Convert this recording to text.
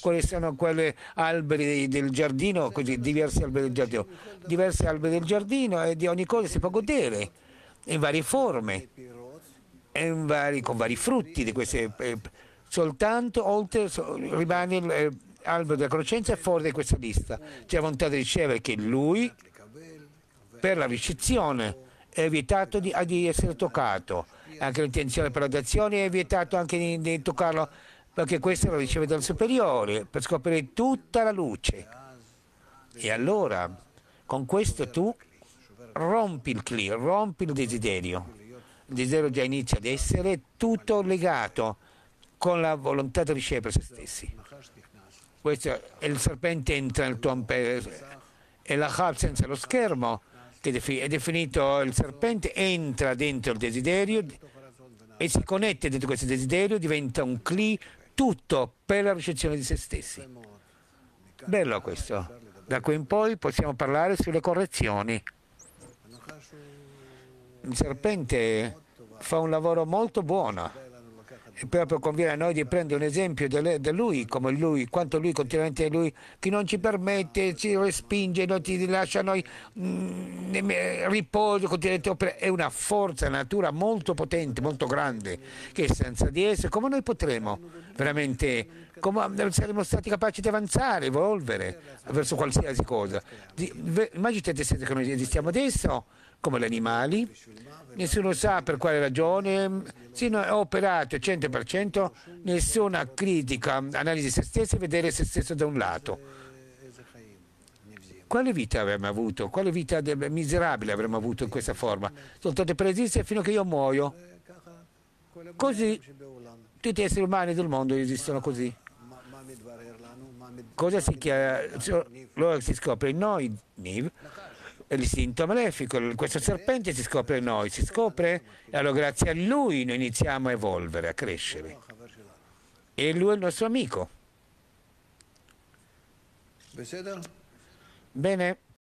quali sono quelle alberi del giardino, così, diversi alberi del giardino, diversi alberi del giardino e di ogni cosa si può godere in varie forme, in vari, con vari frutti di queste, eh, soltanto oltre rimane l'albero eh, della conoscenza fuori da questa lista. C'è la volontà di ricevere che lui, per la ricezione, è vietato di, di essere toccato, anche l'intenzione per la dazione è vietato anche di, di toccarlo perché questo lo riceve dal superiore per scoprire tutta la luce. E allora con questo tu rompi il cli, rompi il desiderio. Il desiderio già inizia ad essere tutto legato con la volontà di ricevere per se stessi. Questo è il serpente entra nel tuo ampere è la Hab senza lo schermo, che è definito il serpente, entra dentro il desiderio e si connette dentro questo desiderio, diventa un cli tutto per la ricezione di se stessi. Bello questo. Da qui in poi possiamo parlare sulle correzioni. Il serpente fa un lavoro molto buono proprio conviene a noi di prendere un esempio da lui, come lui, quanto lui continuamente è lui, che non ci permette, ci respinge, non ti lascia noi mh, mm, riposo, continuamente è una forza natura molto potente, molto grande, che senza di essa come noi potremo veramente, come eh, saremo stati capaci di avanzare, evolvere verso qualsiasi cosa. Immaginate se noi esistiamo adesso come gli animali. Nessuno sa per quale ragione, se non è operato 100%, nessuna critica, analisi se stesso e vedere se stesso da un lato. Quale vita avremmo avuto? Quale vita miserabile avremmo avuto in questa forma? Soltanto per esistere fino a che io muoio. Così tutti gli esseri umani del mondo esistono così. Cosa si chiama? Allora si scopre in noi, Niv, l'istinto malefico, questo serpente si scopre in noi, si scopre e allora grazie a lui noi iniziamo a evolvere, a crescere. E lui è il nostro amico. Bene.